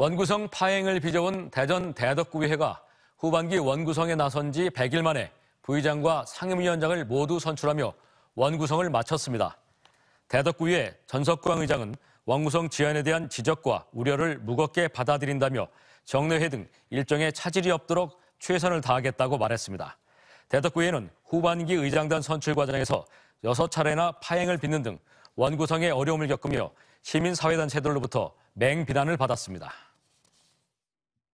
원구성 파행을 빚어온 대전 대덕구의회가 후반기 원구성에 나선 지 100일 만에 부의장과 상임위원장을 모두 선출하며 원구성을 마쳤습니다. 대덕구의회 전석광 의장은 원구성 지연에 대한 지적과 우려를 무겁게 받아들인다며 정례회 등 일정에 차질이 없도록 최선을 다하겠다고 말했습니다. 대덕구의회는 후반기 의장단 선출 과정에서 6차례나 파행을 빚는 등 원구성에 어려움을 겪으며 시민사회단체들로부터 맹비난을 받았습니다.